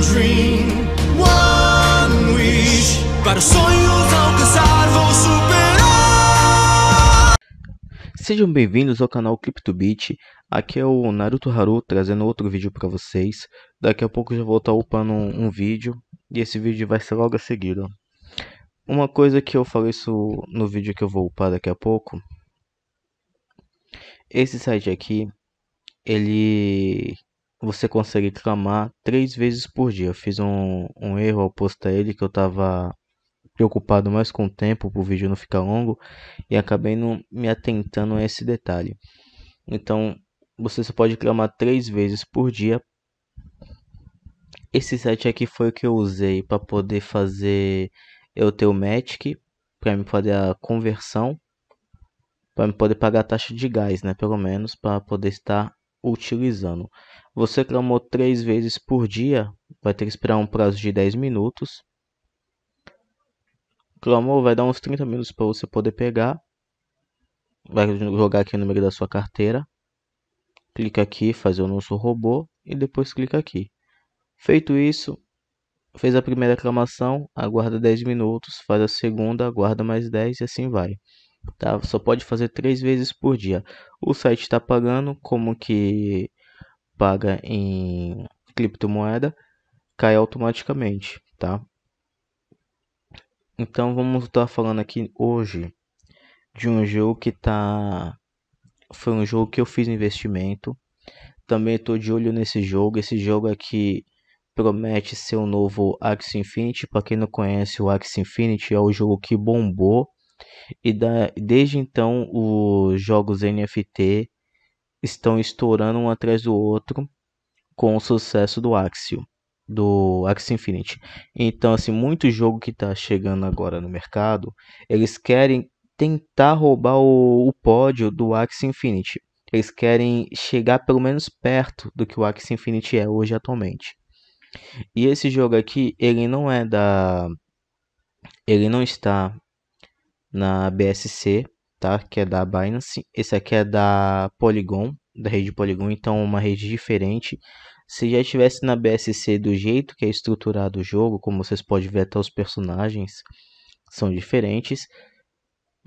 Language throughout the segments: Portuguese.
dream, one wish. Para sonhos alcançar, vou superar. Sejam bem-vindos ao canal Cryptobit. Aqui é o Naruto Haru trazendo outro vídeo para vocês. Daqui a pouco eu já vou estar upando um, um vídeo e esse vídeo vai ser logo a seguir. Uma coisa que eu falei isso no vídeo que eu vou upar daqui a pouco. Esse site aqui, ele você consegue clamar três vezes por dia. Eu fiz um, um erro ao postar ele que eu estava preocupado mais com o tempo para o vídeo não ficar longo e acabei não me atentando a esse detalhe. Então você só pode clamar três vezes por dia. Esse site aqui foi o que eu usei para poder fazer eu ter o Matic para me fazer a conversão para me poder pagar a taxa de gás, né? Pelo menos para poder estar utilizando. Você clamou três vezes por dia, vai ter que esperar um prazo de 10 minutos. Clamou, vai dar uns 30 minutos para você poder pegar. Vai jogar aqui o número da sua carteira. Clica aqui, fazer o nosso robô e depois clica aqui. Feito isso, fez a primeira clamação, aguarda 10 minutos, faz a segunda, aguarda mais 10 e assim vai tá? Só pode fazer três vezes por dia. O site está pagando como que paga em criptomoeda, cai automaticamente, tá? Então vamos estar tá falando aqui hoje de um jogo que tá foi um jogo que eu fiz investimento. Também estou de olho nesse jogo. Esse jogo aqui promete ser o um novo Axie Infinity. Para quem não conhece, o Axie Infinity é o jogo que bombou e da, desde então, os jogos NFT estão estourando um atrás do outro com o sucesso do Axio, do Axie Infinity. Então, assim, muito jogo que está chegando agora no mercado, eles querem tentar roubar o, o pódio do Axie Infinity. Eles querem chegar pelo menos perto do que o Axie Infinity é hoje atualmente. E esse jogo aqui, ele não é da ele não está na BSC, tá? Que é da Binance. Esse aqui é da Polygon, da rede Polygon, então uma rede diferente. Se já estivesse na BSC do jeito que é estruturado o jogo, como vocês podem ver até os personagens são diferentes,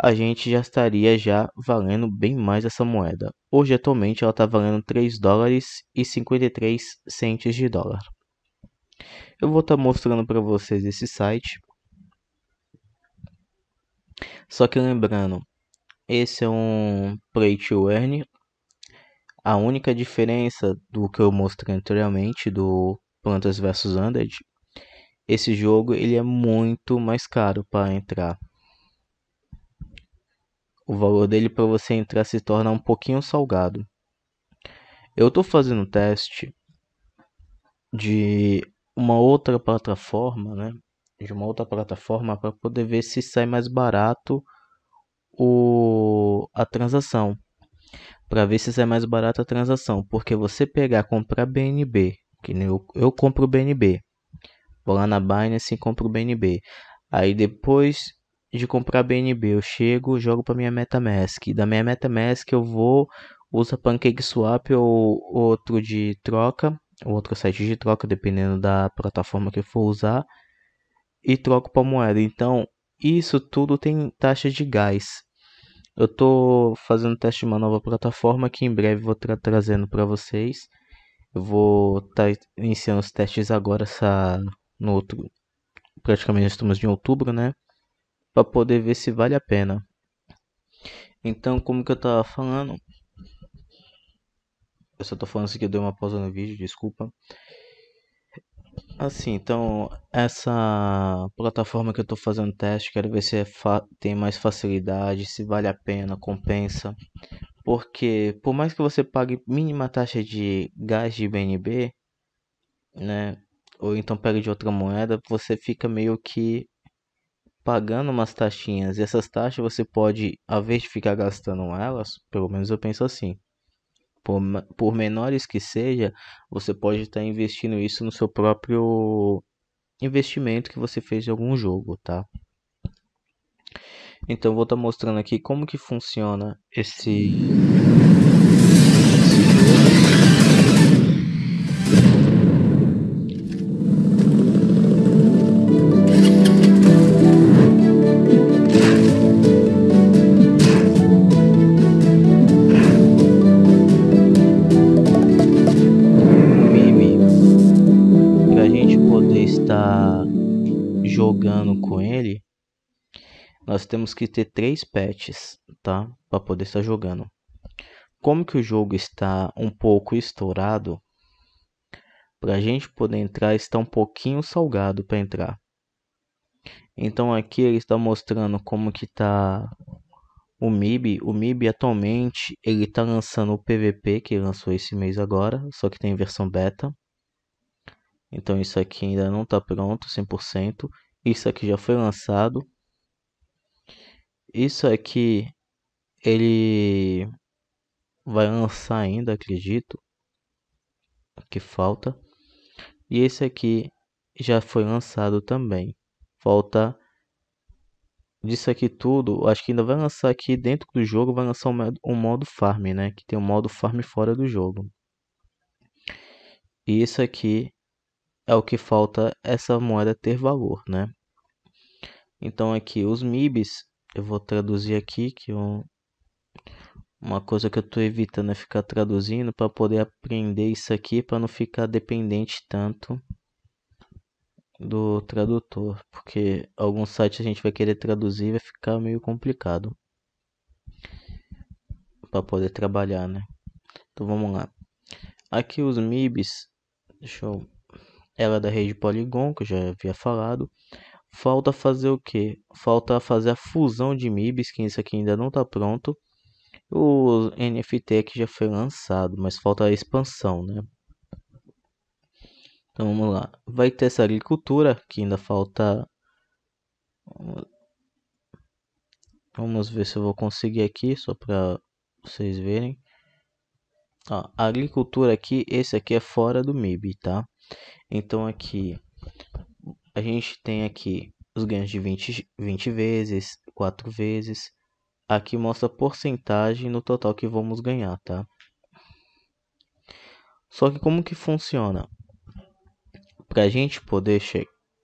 a gente já estaria já valendo bem mais essa moeda. Hoje atualmente ela está valendo 3 dólares e 53 centes de dólar. Eu vou estar tá mostrando para vocês esse site só que lembrando, esse é um play to earn. A única diferença do que eu mostrei anteriormente do Plantas vs Undead, esse jogo ele é muito mais caro para entrar. O valor dele para você entrar se torna um pouquinho salgado. Eu estou fazendo teste de uma outra plataforma, né? de uma outra plataforma para poder ver se sai mais barato o, a transação. Para ver se sai mais barato a transação. Porque você pegar, comprar BNB, que eu, eu compro BNB. Vou lá na Binance e compro BNB. Aí depois de comprar BNB, eu chego, jogo para minha MetaMask. Da minha MetaMask eu vou usa PancakeSwap ou outro de troca, ou outro site de troca, dependendo da plataforma que for usar, e troco para moeda. Então, isso tudo tem taxa de gás. Eu estou fazendo teste de uma nova plataforma que em breve vou estar trazendo para vocês. Eu vou estar tá iniciando os testes agora essa no outro, praticamente estamos em outubro, né? Para poder ver se vale a pena. Então, como que eu tava falando? Eu só estou falando isso assim que eu dei uma pausa no vídeo, desculpa. Assim, então, essa plataforma que eu estou fazendo teste, quero ver se é tem mais facilidade, se vale a pena, compensa. Porque, por mais que você pague mínima taxa de gás de BNB, né? Ou então pegue de outra moeda, você fica meio que pagando umas taxinhas. E essas taxas você pode, ao invés de ficar gastando elas, pelo menos eu penso assim, por, por menores que seja, você pode estar tá investindo isso no seu próprio investimento que você fez em algum jogo, tá? Então vou estar tá mostrando aqui como que funciona esse temos que ter três patches, tá? Para poder estar jogando. Como que o jogo está um pouco estourado, para a gente poder entrar está um pouquinho salgado para entrar. Então aqui ele está mostrando como que tá o MIB. O MIB atualmente ele está lançando o PVP que lançou esse mês agora, só que tem versão beta. Então isso aqui ainda não está pronto 100%. Isso aqui já foi lançado isso é que ele vai lançar ainda, acredito. Que falta. E esse aqui já foi lançado também. Falta disso aqui tudo, acho que ainda vai lançar aqui dentro do jogo, vai lançar um, um modo farm, né? Que tem um modo farm fora do jogo. E isso aqui é o que falta essa moeda ter valor, né? Então aqui os MIBs eu vou traduzir aqui que eu, uma coisa que eu estou evitando é ficar traduzindo para poder aprender isso aqui para não ficar dependente tanto do tradutor, porque algum site a gente vai querer traduzir vai ficar meio complicado para poder trabalhar, né? Então vamos lá. Aqui os MIBs, deixa eu... ela é da rede Polygon, que eu já havia falado. Falta fazer o que? Falta fazer a fusão de MIBs, que isso aqui ainda não está pronto. O NFT que já foi lançado, mas falta a expansão, né? Então vamos lá. Vai ter essa agricultura, que ainda falta... Vamos ver se eu vou conseguir aqui, só para vocês verem. Ó, a agricultura aqui, esse aqui é fora do MIB, tá? Então aqui a gente tem aqui os ganhos de 20, 20 vezes, 4 vezes. Aqui mostra a porcentagem no total que vamos ganhar, tá? Só que como que funciona? Para a gente poder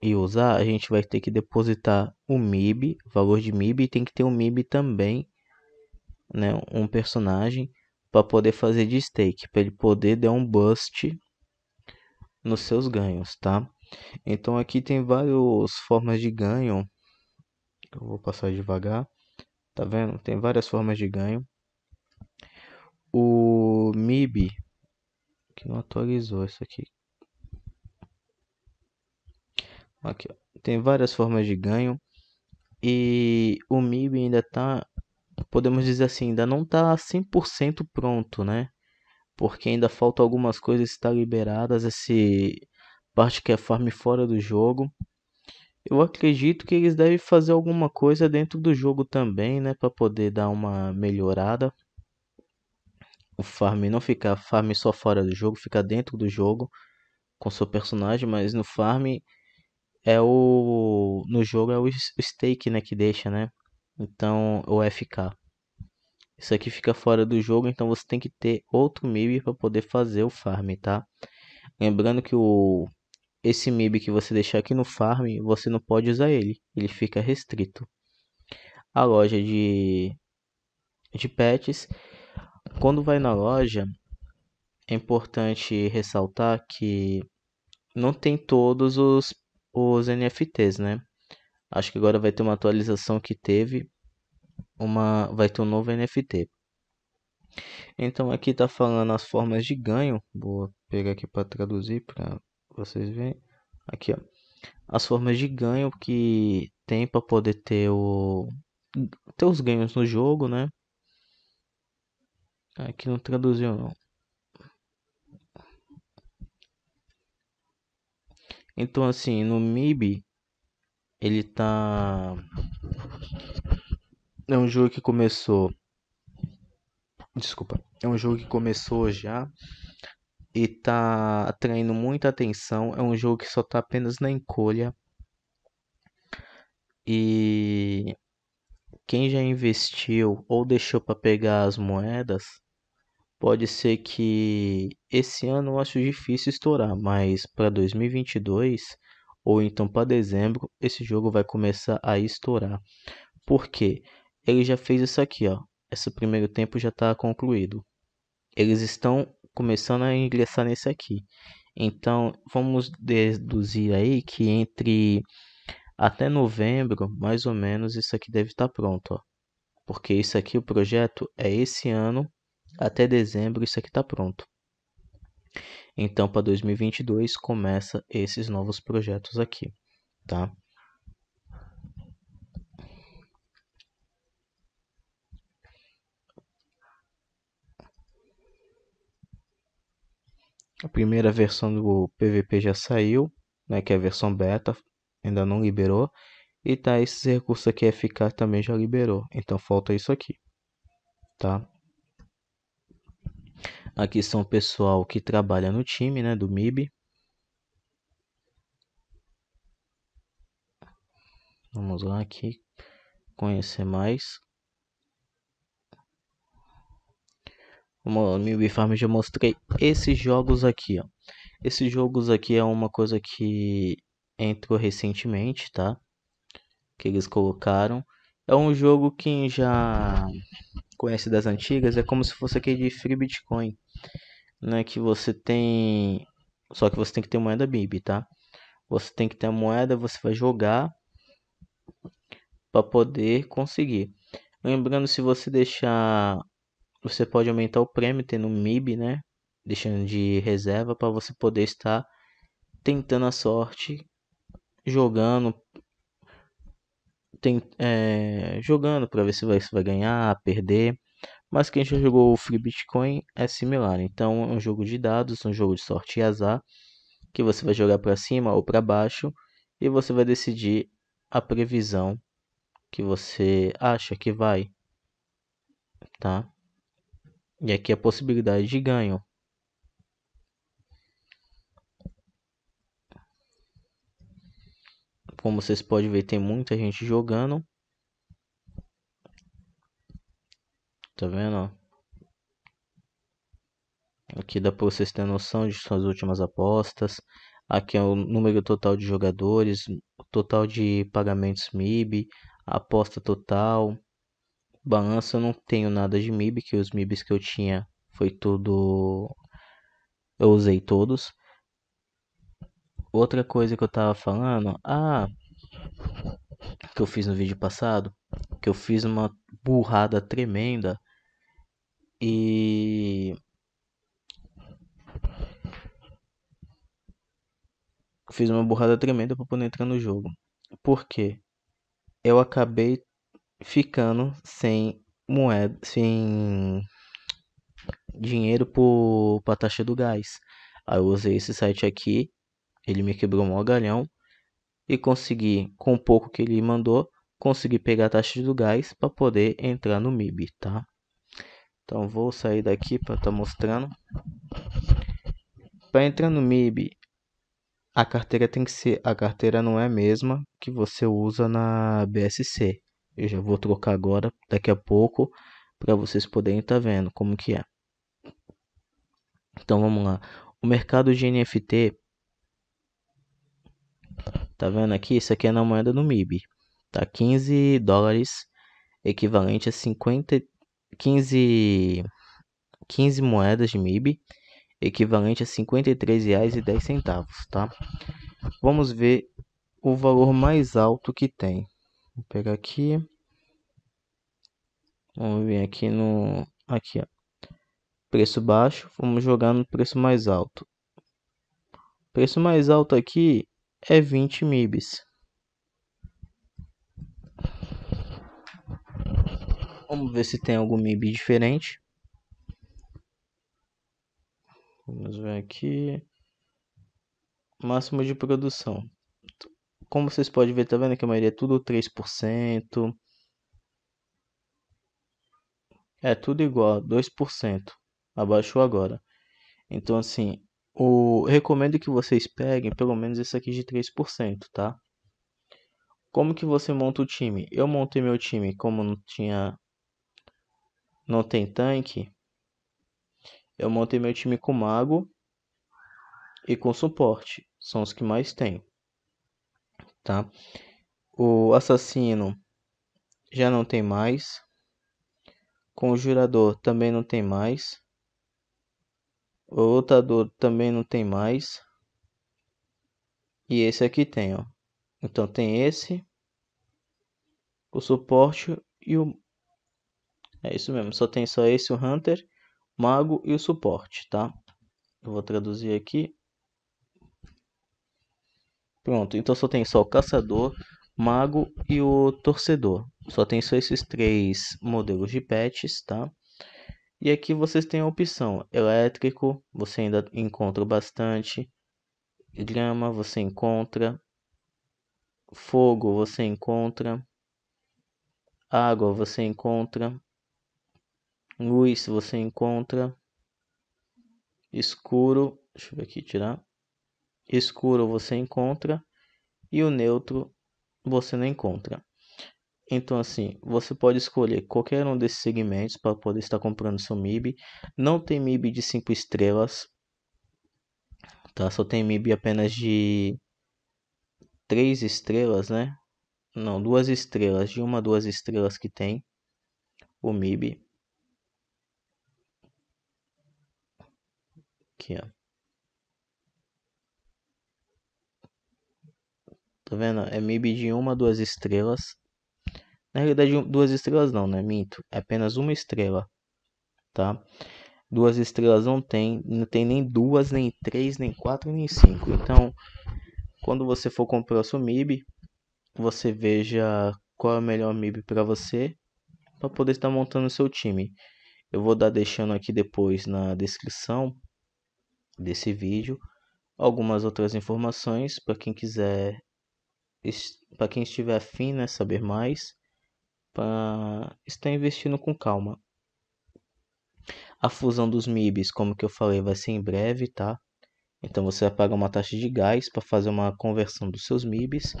e usar, a gente vai ter que depositar o MIB, valor de MIB, e tem que ter um MIB também, né, um personagem, para poder fazer de stake, para ele poder dar um bust nos seus ganhos, tá? Então aqui tem várias formas de ganho. Eu vou passar devagar. Tá vendo? Tem várias formas de ganho. O MIB que não atualizou isso aqui. Aqui, ó. Tem várias formas de ganho e o MIB ainda tá, podemos dizer assim, ainda não tá 100% pronto, né? Porque ainda falta algumas coisas estar liberadas esse parte que é farm fora do jogo. Eu acredito que eles devem fazer alguma coisa dentro do jogo também, né, para poder dar uma melhorada. O farm não ficar farm só fora do jogo, ficar dentro do jogo com seu personagem, mas no farm é o no jogo é o stake, né, que deixa, né? Então, o FK. Isso aqui fica fora do jogo, então você tem que ter outro MIB para poder fazer o farm, tá? Lembrando que o esse MIB que você deixar aqui no farm, você não pode usar ele, ele fica restrito. A loja de, de pets, quando vai na loja, é importante ressaltar que não tem todos os, os NFTs, né? Acho que agora vai ter uma atualização que teve, uma vai ter um novo NFT. Então aqui tá falando as formas de ganho, vou pegar aqui para traduzir para vocês veem aqui ó as formas de ganho que tem para poder ter o ter os ganhos no jogo né aqui não traduziu não então assim no MIB ele tá é um jogo que começou desculpa é um jogo que começou já e tá atraindo muita atenção. É um jogo que só tá apenas na encolha. E quem já investiu ou deixou para pegar as moedas, pode ser que esse ano eu acho difícil estourar, mas para 2022 ou então para dezembro, esse jogo vai começar a estourar. porque Ele já fez isso aqui, ó. Esse primeiro tempo já está concluído. Eles estão começando a ingressar nesse aqui. Então, vamos deduzir aí que entre até novembro, mais ou menos, isso aqui deve estar tá pronto, ó. Porque isso aqui, o projeto é esse ano, até dezembro isso aqui está pronto. Então, para 2022 começa esses novos projetos aqui, tá? A primeira versão do PVP já saiu, né, que é a versão beta, ainda não liberou. E tá, esses recursos aqui FK também já liberou, então falta isso aqui, tá? Aqui são o pessoal que trabalha no time, né, do MIB. Vamos lá aqui, conhecer mais. Como no Wii Farm já mostrei, esses jogos aqui, ó. Esses jogos aqui é uma coisa que entrou recentemente, tá? Que eles colocaram. É um jogo que já conhece das antigas, é como se fosse aquele de Free Bitcoin, né? Que você tem. Só que você tem que ter moeda BIB, tá? Você tem que ter a moeda, você vai jogar para poder conseguir. Lembrando, se você deixar você pode aumentar o prêmio tendo um MIB, né? Deixando de reserva para você poder estar tentando a sorte, jogando, é, jogando para ver se vai, se vai ganhar, perder. Mas quem já jogou o Free Bitcoin é similar. Então é um jogo de dados, um jogo de sorte e azar, que você vai jogar para cima ou para baixo e você vai decidir a previsão que você acha que vai, tá? E aqui a possibilidade de ganho. Como vocês podem ver, tem muita gente jogando. Tá vendo? Aqui dá para vocês terem noção de suas últimas apostas. Aqui é o número total de jogadores, total de pagamentos MIB, aposta total, Balança eu não tenho nada de MIB, que os MIBs que eu tinha foi tudo. Eu usei todos. Outra coisa que eu tava falando, ah, que eu fiz no vídeo passado, que eu fiz uma burrada tremenda e fiz uma burrada tremenda para poder entrar no jogo. Por quê? Eu acabei ficando sem moeda, sem dinheiro por pra taxa do gás. Aí eu usei esse site aqui, ele me quebrou um galhão e consegui, com o pouco que ele mandou, consegui pegar a taxa do gás para poder entrar no MIB, tá? Então vou sair daqui para estar tá mostrando. Para entrar no MIB, a carteira tem que ser, a carteira não é a mesma que você usa na BSC. Eu já vou trocar agora, daqui a pouco, para vocês poderem estar tá vendo como que é. Então vamos lá. O mercado de NFT, tá vendo aqui? Isso aqui é na moeda do MIB, tá? 15 dólares, equivalente a 50, 15, 15 moedas de MIB, equivalente a 53 reais e 10 centavos, tá? Vamos ver o valor mais alto que tem. Vou pegar aqui. Vamos vir aqui no... Aqui, ó. Preço baixo. Vamos jogar no preço mais alto. O preço mais alto aqui é 20 MIBs. Vamos ver se tem algum MIB diferente. Vamos ver aqui. Máximo de produção como vocês podem ver, tá vendo que a maioria é tudo 3%. É tudo igual, 2%. Abaixou agora. Então, assim, o recomendo que vocês peguem pelo menos esse aqui de 3%, tá? Como que você monta o time? Eu montei meu time como não tinha não tem tanque. Eu montei meu time com mago e com suporte, são os que mais tem tá? O assassino já não tem mais. Conjurador também não tem mais. O lutador também não tem mais. E esse aqui tem, ó. Então tem esse, o suporte e o é isso mesmo, só tem só esse o Hunter, o Mago e o suporte, tá? Eu vou traduzir aqui. Pronto, então só tem só o caçador, mago e o torcedor. Só tem só esses três modelos de patches, tá? E aqui vocês têm a opção elétrico, você ainda encontra bastante. Grama, você encontra. Fogo, você encontra. Água, você encontra. Luz, você encontra. Escuro, deixa eu ver aqui tirar escuro você encontra e o neutro você não encontra. Então, assim, você pode escolher qualquer um desses segmentos para poder estar comprando seu MIB. Não tem MIB de 5 estrelas, tá? Só tem MIB apenas de 3 estrelas, né? Não, duas estrelas, de uma a duas estrelas que tem o MIB. Aqui, ó. Tá vendo? É MIB de uma, duas estrelas. Na realidade, duas estrelas não, né? Minto. É apenas uma estrela, tá? Duas estrelas não tem, não tem nem duas, nem três, nem quatro, nem cinco. Então, quando você for comprar o seu MIB, você veja qual é o melhor MIB para você, para poder estar montando o seu time. Eu vou dar deixando aqui depois na descrição desse vídeo algumas outras informações para quem quiser para quem estiver afim, né, saber mais, para estar investindo com calma. A fusão dos MIBs, como que eu falei, vai ser em breve, tá? Então você vai pagar uma taxa de gás para fazer uma conversão dos seus MIBs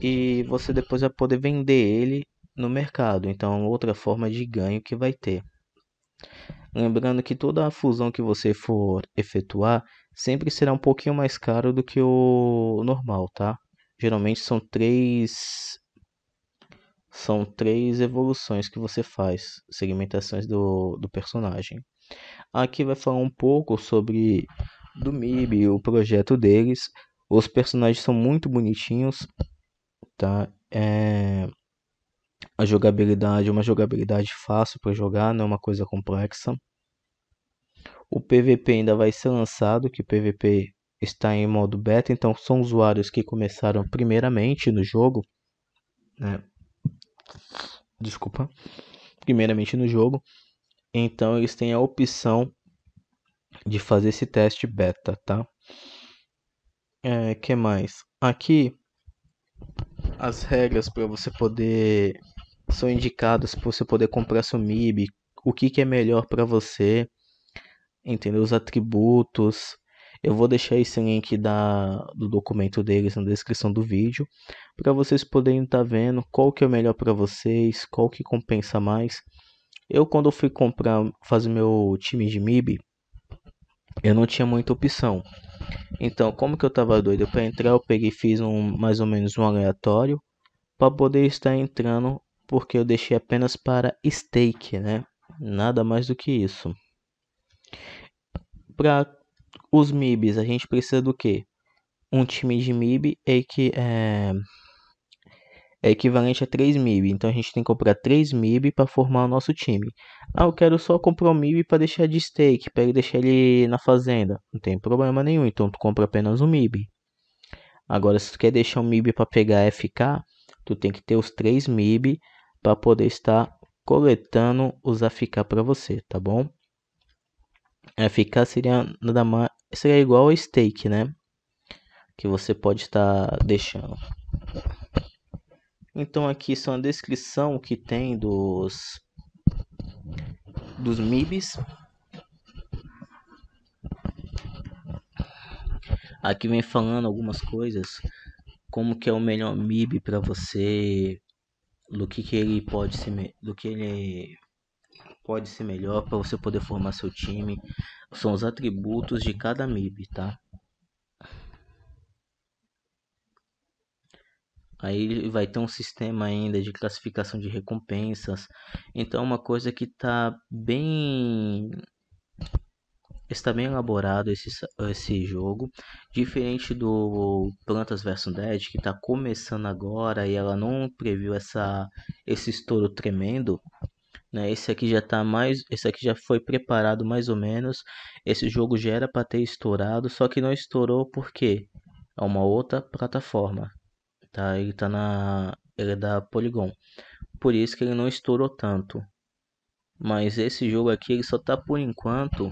e você depois vai poder vender ele no mercado. Então, outra forma de ganho que vai ter. Lembrando que toda a fusão que você for efetuar sempre será um pouquinho mais caro do que o normal, tá? geralmente são três são três evoluções que você faz, segmentações do, do personagem. Aqui vai falar um pouco sobre do MIB, o projeto deles. Os personagens são muito bonitinhos, tá? É... A jogabilidade é uma jogabilidade fácil para jogar, não é uma coisa complexa. O PVP ainda vai ser lançado, que o PVP está em modo beta, então são usuários que começaram primeiramente no jogo, né? Desculpa, primeiramente no jogo, então eles têm a opção de fazer esse teste beta, tá? É, que mais? Aqui as regras para você poder são indicadas para você poder comprar seu MIB, o que, que é melhor para você, entendeu? Os atributos, eu vou deixar esse link da, do documento deles na descrição do vídeo para vocês poderem estar tá vendo qual que é o melhor para vocês, qual que compensa mais. Eu quando fui comprar, fazer meu time de MIB, eu não tinha muita opção. Então, como que eu tava doido para entrar, eu peguei e fiz um mais ou menos um aleatório para poder estar entrando, porque eu deixei apenas para stake, né? Nada mais do que isso. Para os MIBs, a gente precisa do quê? Um time de MIB é que é, é equivalente a 3 MIB. Então a gente tem que comprar 3 MIB para formar o nosso time. Ah, eu quero só comprar um MIB para deixar de stake, para deixar ele na fazenda. Não tem problema nenhum, então tu compra apenas um MIB. Agora se tu quer deixar um MIB para pegar FK, tu tem que ter os 3 MIB para poder estar coletando os AFK para você, tá bom? FK seria nada mais isso é igual ao stake, né? Que você pode estar tá deixando. Então aqui são a descrição que tem dos dos MIBs. Aqui vem falando algumas coisas, como que é o melhor MIB para você, do que que ele pode ser, do que ele pode ser melhor para você poder formar seu time. São os atributos de cada MIB, tá? Aí vai ter um sistema ainda de classificação de recompensas. Então é uma coisa que está bem está bem elaborado esse, esse jogo, diferente do Plantas vs Dead que está começando agora e ela não previu essa esse estouro tremendo. Né? Esse aqui já tá mais, esse aqui já foi preparado mais ou menos. Esse jogo já era para ter estourado, só que não estourou porque é uma outra plataforma, tá? Ele tá na, ele é da Polygon. Por isso que ele não estourou tanto. Mas esse jogo aqui ele só tá por enquanto